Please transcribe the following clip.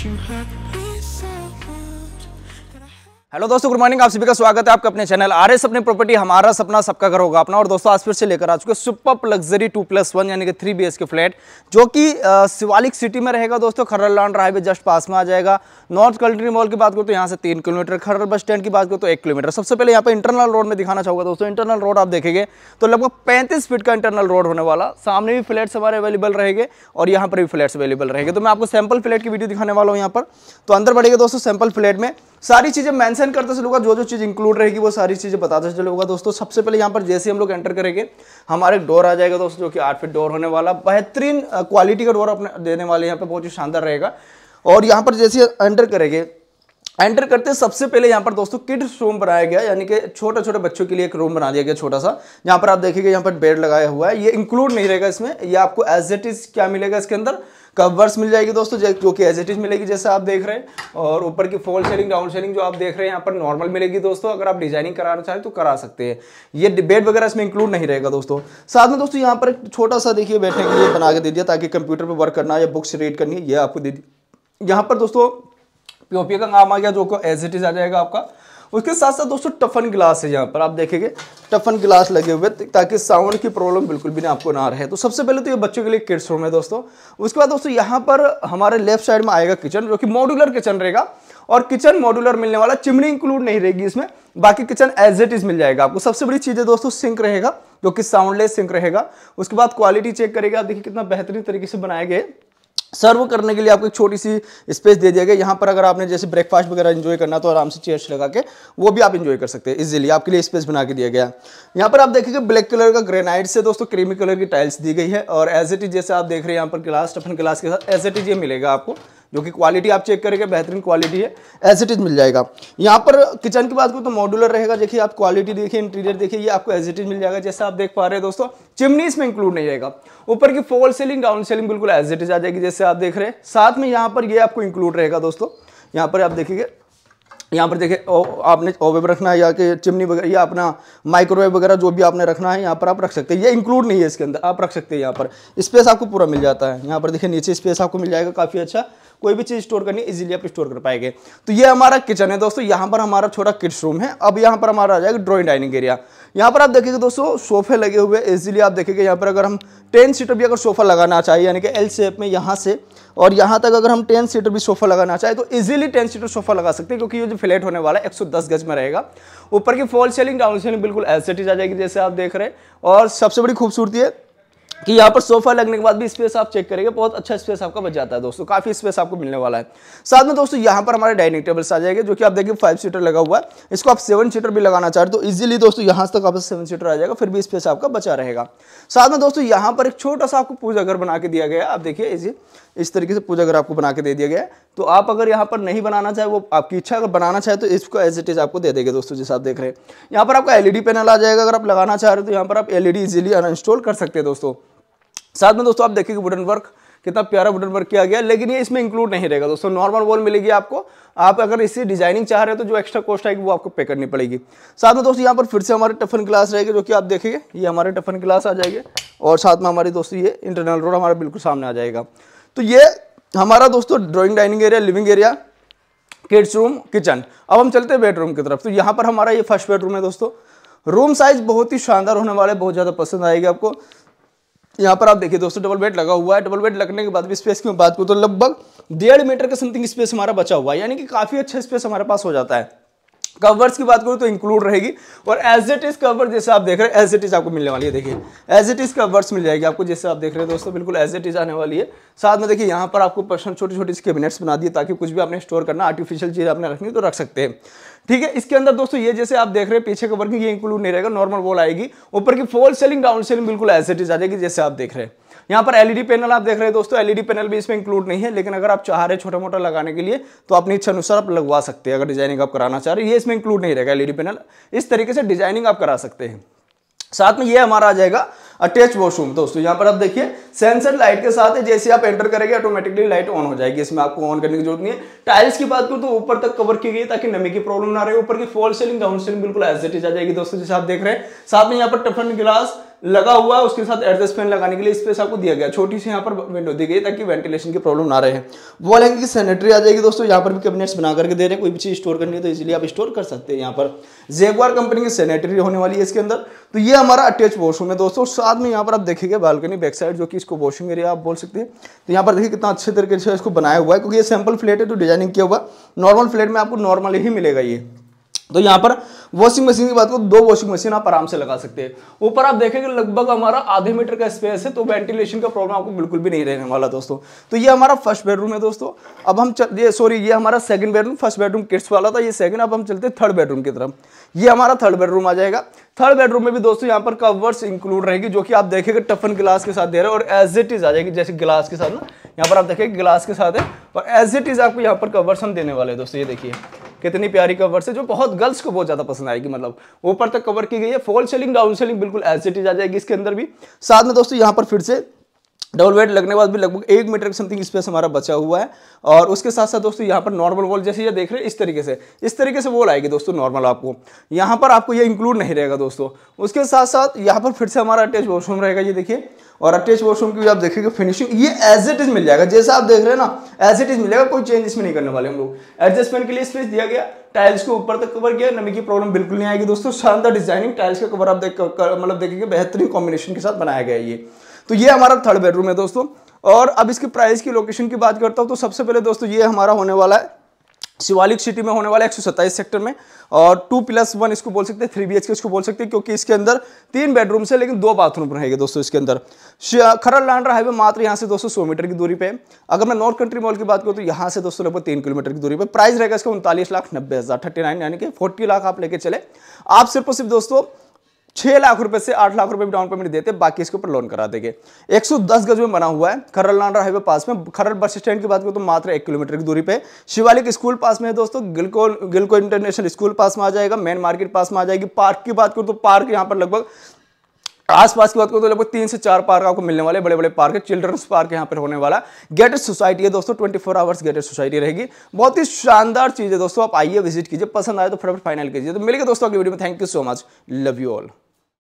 情海。हेलो दोस्तों good morning आप सभी का स्वागत है आपका अपने चैनल आर एस अपने प्रॉपर्टी हमारा सपना सबका घर होगा अपना और दोस्तों आज फिर से लेकर आ चुके super luxury two plus one यानी कि थ्री बी के फ्लैट जो कि शिवालिक सिटी में रहेगा दोस्तों खरर लॉन्ड हाईवे जस्ट पास में आ जाएगा नॉर्थ कंट्री मॉल की बात करो तो यहाँ से तीन किलोमीटर खर्रल बस स्टैंड की बात करो तो एक किलोमीटर सबसे पहले यहाँ पर इंटरनल रोड में दिखाना चाहूँगा दोस्तों इंटरनल रोड आप देखेंगे तो लगभग पैंतीस फीट का इंटरनल रोड होने वाला सामने भी फ्लैट्स हमारे अवेलेबल रहेंगे और यहाँ पर भी फ्लैट्स अवेलेबल रहेंगे तो मैं आपको सैम्पल फ्लैट की वीडियो दिखाने वाला हूँ यहाँ पर तो अंदर बढ़ेगा दोस्तों सैम्पल फ्लैट में सारी चीज़ें मेंशन करते चलूंगा जो जो चीज़ इंक्लूड रहेगी वो सारी चीज़ें बताते चलूंगा दोस्तों सबसे पहले यहाँ पर जैसे हम लोग एंटर करेंगे हमारे एक डोर आ जाएगा दोस्तों जो कि आठ फीट डोर होने वाला बेहतरीन क्वालिटी का डोर अपने देने वाले यहाँ पे बहुत ही शानदार रहेगा और यहाँ पर जैसे एंटर करेंगे एंटर करते सबसे पहले यहाँ पर दोस्तों किड्स रूम बनाया गया यानी कि छोटे छोटे बच्चों के लिए एक रूम बना दिया गया छोटा सा यहाँ पर आप देखेंगे यहाँ पर बेड लगाया हुआ है ये इंक्लूड नहीं रहेगा इसमें ये आपको एज इट इज क्या मिलेगा इसके अंदर कवर्स मिल जाएगी दोस्तों जो कि एज इट इज मिलेगी जैसे आप देख रहे हैं और ऊपर की फॉल शेलिंग डाउन शेलिंग जो आप देख रहे हैं यहाँ पर नॉर्मल मिलेगी दोस्तों अगर आप डिजाइनिंग कराना चाहें तो करा सकते हैं ये बेड वगैरह इसमें इंक्लूड नहीं रहेगा दोस्तों साथ में दोस्तों यहाँ पर एक छोटा सा देखिए बैठने के लिए बना के दे दिया ताकि कंप्यूटर पर वर्क करना या बुक्स रीड करनी है ये आपको दे दी यहाँ पर दोस्तों पीओपी का काम आ गया जो एज इट इज आ जाएगा आपका उसके साथ साथ दोस्तों टफन ग्लास है यहाँ पर आप देखेंगे टफन ग्लास लगे हुए ताकि साउंड की प्रॉब्लम बिल्कुल भी ना आपको ना रहे तो सबसे पहले तो ये बच्चों के लिए किड्स रूम है दोस्तों उसके बाद दोस्तों यहाँ पर हमारे लेफ्ट साइड में आएगा किचन जो कि मॉड्यूलर किचन रहेगा और किचन मॉड्यूलर मिलने वाला चिमनी इंक्लूड नहीं रहेगी इसमें बाकी किचन एज इट इज मिल जाएगा आपको सबसे बड़ी चीज़ है दोस्तों सिंक रहेगा जो कि साउंडलेस सिंक रहेगा उसके बाद क्वालिटी चेक करेगा देखिए कितना बेहतरीन तरीके से बनाए गए सर्व करने के लिए आपको एक छोटी सी स्पेस दे दिया गया यहाँ पर अगर आपने जैसे ब्रेकफास्ट वगैरह एंजॉय करना तो आराम से चेयर्स लगा के वो भी आप एंजॉय कर सकते हैं इजीली आपके लिए स्पेस बना के दिया गया यहाँ पर आप देखेंगे ब्लैक कलर का ग्रेनाइट से दोस्तों क्रीमी कलर की टाइल्स दी गई है और एज एट इज जैसे आप देख रहे हैं यहाँ पर ग्लास टफन ग्लास के साथ एज एट इज ये मिलेगा आपको जो कि क्वालिटी आप चेक करेंगे बेहतरीन क्वालिटी है एज इट इज़ मिल जाएगा यहाँ पर किचन की बात करो तो मॉडुलर रहेगा देखिए आप क्वालिटी देखिए इंटीरियर देखिए ये आपको एज इट इज़ मिल जाएगा जैसा आप देख पा रहे हैं दोस्तों चिमनी इसमें इंक्लूड नहीं रहेगा ऊपर की फॉल सेलिंग डाउन सेलिंग बिल्कुल एज इट इज़ आ जाएगी जैसे आप देख रहे हैं साथ में यहाँ पर ये आपको इंक्लूड रहेगा दोस्तों यहाँ पर आप देखिए यहाँ पर देखिए आपने ओवेब रखना है या कि चिमनी वगैरह या अपना माइक्रोवेव वगैरह जो भी आपने रखना है यहाँ पर आप रख सकते हैं ये इंक्लूड नहीं है इसके अंदर आप रख सकते हैं यहाँ पर स्पेस आपको पूरा मिल जाता है यहाँ पर देखिए नीचे स्पेस आपको मिल जाएगा काफ़ी अच्छा कोई भी चीज़ स्टोर करनी इजीली आप स्टोर कर पाएंगे तो ये हमारा किचन है दोस्तों यहाँ पर हमारा छोटा किड्स रूम है अब यहाँ पर हमारा आ जाएगा ड्रॉइंग डाइनिंग एरिया यहाँ पर आप देखेंगे दोस्तों सोफे लगे हुए इजीली आप देखेंगे यहाँ पर अगर हम टेन सीटर भी अगर सोफा लगाना चाहिए यानी कि एल शेप में यहाँ से और यहाँ तक अगर हम टेन सीटर भी सोफा लगाना चाहें तो इजीली टेन सीटर सोफा लगा सकते हैं क्योंकि ये जो फ्लैट होने वाला है एक सौ दस गज में रहेगा ऊपर की फॉल सेलिंग डाउन सेलिंग बिल्कुल एसेट आ जाएगी जैसे आप देख रहे हैं और सबसे बड़ी खूबसूरती है कि यहाँ पर सोफा लगने के बाद भी स्पेस आप चेक करेंगे बहुत अच्छा स्पेस आपका बच जाता है दोस्तों काफी स्पेस आपको मिलने वाला है साथ में दोस्तों यहाँ पर हमारे डाइनिंग टेबल्स आ जाएंगे जो कि आप देखिए फाइव सीटर लगा हुआ है इसको आप सेवन सीटर भी लगाना चाहते तो इजिली दोस्तों यहाँ तक आपका सेवन सीटर आ जाएगा फिर भी स्पेस आपका बचा रहेगा साथ में दोस्तों यहाँ पर एक छोटा सा आपको पूजा घर बना के दिया गया आप देखिए इस तरीके से पूजा घर आपको बना के दे दिया गया तो आप अगर यहाँ पर नहीं बनाना चाहे वो आपकी इच्छा अगर बनाना चाहे तो इसको एज इट इज आपको दे देंगे दोस्तों जैसे आप देख रहे हैं यहाँ पर आपका एलईडी पैनल आ जाएगा अगर आप लगाना चाह रहे हो तो यहाँ पर आप एलईडी इजीली अनइंस्टॉल कर सकते हैं दोस्तों साथ में दोस्तों आप देखेंगे वुडन वर्क कितना प्यारा वुडन वर्क किया गया लेकिन ये इसमें इंक्लूड नहीं रहेगा दोस्तों नॉर्मल वॉल मिलेगी आपको आप अगर इसी डिजाइनिंग चाह रहे हो तो जो एक्स्ट्रा कॉस्ट आएगी वो आपको पे करनी पड़ेगी साथ में दोस्तों यहाँ पर फिर से हमारे टफन क्लास रहेगी जो कि आप देखेंगे ये हमारे टफन क्लास आ जाएगी और साथ में हमारी दोस्तों ये इंटरनल रोड हमारा बिल्कुल सामने आ जाएगा तो ये हमारा दोस्तों drawing dining area living area kids room kitchen अब हम चलते हैं बेडरूम की तरफ तो यहाँ पर हमारा ये फर्स्ट बेडरूम है दोस्तों रूम साइज बहुत ही शानदार होने वाला है बहुत ज़्यादा पसंद आएगी आपको यहाँ पर आप देखिए दोस्तों डबल बेड लगा हुआ है डबल बेड लगने के बाद भी स्पेस की बात करूँ तो लगभग डेढ़ मीटर का समथिंग स्पेस हमारा बचा हुआ है यानी कि काफ़ी अच्छा स्पेस हमारे पास हो जाता है कवर्स की बात करूँ तो इंक्लूड रहेगी और एज इट इज कवर जैसे आप देख रहे हैं एज इट इज आपको मिलने वाली है देखिए एज इट इज कवर्स मिल जाएगी आपको जैसे आप देख रहे हैं दोस्तों बिल्कुल एज इट इज आने वाली है साथ में देखिए यहाँ पर आपको पर्सन छोटी छोटी कैबिनेट्स बना दिए ताकि कुछ भी आपने स्टोर करना आर्टिफिशियल चीज़ आपने रखनी तो रख सकते हैं ठीक है इसके अंदर दोस्तों ये जैसे आप देख रहे हैं पीछे कवर की ये इंक्लूड नहीं रहेगा नॉर्मल वॉल आएगी ऊपर की फॉल सेलिंग डाउन सेलिंग बिल्कुल एज इट इज आ जाएगी जैसे आप देख रहे हैं यहाँ पर एलईडी पैनल e आप देख रहे हैं दोस्तों एलईडी पैनल e भी इसमें इंक्लूड नहीं है लेकिन अगर आप चाह रहे छोटा मोटा लगाने के लिए तो अपनी इच्छा अनुसार आप लगवा सकते हैं अगर डिजाइनिंग आप कराना चाह रहे हैं ये इसमें इंक्लूड नहीं रहेगा एलईडी पैनल e इस तरीके से डिजाइनिंग आप करा सकते हैं साथ में ये हमारा आ जाएगा अटैच वॉशरूम दोस्तों यहाँ पर आप देखिए सेंसर लाइट के साथ है जैसे आप एंटर करेंगे ऑटोमेटिकली लाइट ऑन हो जाएगी इसमें आपको ऑन करने की जरूरत नहीं है टाइल्स की बात करूँ तो ऊपर तक कवर की गई ताकि नमी की प्रॉब्लम ना रहे ऊपर की फॉल सीलिंग डाउन सीलिंग बिल्कुल एज इट इज आ जाएगी दोस्तों जैसे आप देख रहे हैं साथ में यहाँ पर टफन ग्लास लगा हुआ है उसके साथ एडजस्ट फैन लगाने के लिए स्पेस आपको दिया गया छोटी सी यहाँ पर विंडो दी गई ताकि वेंटिलेशन की प्रॉब्लम ना रहे वो हैंगिंग की सैनिटरी आ जाएगी दोस्तों यहाँ पर भी कैबिनेट्स बना करके दे रहे हैं कोई भी चीज़ स्टोर करनी है तो इसलिए आप स्टोर कर सकते हैं यहाँ पर जेगवार कंपनी की सैनिटरी होने वाली है इसके अंदर तो ये हमारा अटैच वॉशरूम है दोस्तों साथ में यहाँ पर आप देखेंगे बालकनी बैक साइड जो कि इसको वॉशिंग एरिया आप बोल सकते हैं तो यहाँ पर देखिए कितना अच्छे तरीके से इसको बनाया हुआ है क्योंकि ये सैम्पल फ्लैट है तो डिजाइनिंग किया हुआ नॉर्मल फ्लेट में आपको नॉर्मल ही मिलेगा ये तो यहाँ पर वॉशिंग मशीन की बात को दो वॉशिंग मशीन आप आराम से लगा सकते हैं ऊपर आप देखेंगे लगभग हमारा आधे मीटर का स्पेस है तो वेंटिलेशन का प्रॉब्लम आपको बिल्कुल भी नहीं रहने वाला दोस्तों तो ये हमारा फर्स्ट बेडरूम है दोस्तों अब हम चल ये सॉरी ये हमारा second bedroom first bedroom kids वाला था ये सेकंड अब हम चलते थर्ड बेडरूम की तरफ ये हमारा थर्ड बेडरूम आ जाएगा थर्ड बेडरूम में भी दोस्तों यहाँ पर कवर्स इंक्लूड रहेगी जो कि आप देखेंगे टफन ग्लास के साथ दे रहे हैं और एज इट इज आ जाएगी जैसे गिलास के साथ ना यहाँ पर आप देखेंगे गिलास के साथ है और एज इट इज आपको यहाँ पर कवर्स हम देने वाले हैं दोस्तों ये देखिए कितनी प्यारी कवर से जो बहुत गर्ल्स को बहुत ज़्यादा पसंद आएगी मतलब ऊपर तक कवर की गई है फॉल सेलिंग डाउन सेलिंग बिल्कुल एज इट इज आ जाएगी इसके अंदर भी साथ में दोस्तों यहाँ पर फिर से डबल वेट लगने के बाद भी लगभग एक मीटर का समथिंग स्पेस हमारा बचा हुआ है और उसके साथ साथ दोस्तों यहाँ पर नॉर्मल वॉल जैसे ये देख रहे हैं इस तरीके से इस तरीके से वॉल आएगी दोस्तों नॉर्मल आपको यहाँ पर आपको ये इंक्लूड नहीं रहेगा दोस्तों उसके साथ साथ यहाँ पर फिर से हमारा अटैच वॉशरूम रहेगा ये देखिए और अटैच वॉशरूम की भी आप देखेंगे फिनिशिंग ये एज इट इज मिल जाएगा जैसा आप देख रहे हैं ना एज इट इज मिलेगा कोई चेंज इसमें नहीं करने वाले हम लोग एडजस्टमेंट के लिए स्पेस दिया गया टाइल्स को ऊपर तक कवर किया नमी की प्रॉब्लम बिल्कुल नहीं आएगी दोस्तों शानदार डिजाइनिंग टाइल्स का कवर आप देख मतलब देखेंगे बेहतरीन कॉम्बिनेशन के साथ बनाया गया ये तो ये हमारा थर्ड बेडरूम है दोस्तों और अब इसके प्राइस की लोकेशन की बात करता हूँ तो सबसे पहले दोस्तों ये हमारा होने वाला है शिवालिक सिटी में होने वाला एक सेक्टर में और टू प्लस वन इसको बोल सकते हैं थ्री बी एच के इसको बोल सकते हैं क्योंकि इसके अंदर तीन बेडरूम से लेकिन दो बाथरूम रहेंगे दोस्तों इसके अंदर खरल लांड्रा हाईवे मात्र यहाँ से दोस्तों सौ मीटर की दूरी पे अगर मैं नॉर्थ कंट्री मॉल की बात करूँ तो यहाँ से दोस्तों लगभग तीन किलोमीटर की दूरी पर प्राइस रहेगा इसका उनतालीस लाख नब्बे हज़ार थर्टी नाइन यानी कि फोर्टी लाख आप लेके चले आप सिर्फ और सिर्फ दोस्तों छह लाख रुपए से आठ लाख रुपए भी डाउन पेमेंट देते बाकी इसके ऊपर लोन करा देंगे 110 गज में बना हुआ है खरल नांडा हाईवे पास में खरल बस स्टैंड की बात करें तो मात्र एक किलोमीटर की दूरी पे शिवालिक स्कूल पास में है दोस्तों गिलको गिलको इंटरनेशनल स्कूल पास में आ जाएगा मेन मार्केट पास में आ जाएगी पार्क की बात करूँ तो पार्क यहाँ पर लगभग आसपास की बात करो तो लगभग तीन से चार पार्क आपको मिलने वाले बड़े बड़े पार्क है चिल्ड्रंस पार्क यहाँ पर होने वाला गेटेड सोसाइटी है दोस्तों 24 फोर आवर्स गेटेड सोसाइटी रहेगी बहुत ही शानदार चीज है दोस्तों आप आइए विजिट कीजिए पसंद आए तो फटाफट फाइनल कीजिए तो मिलेगा दोस्तों अगली वीडियो में thank you so much love you all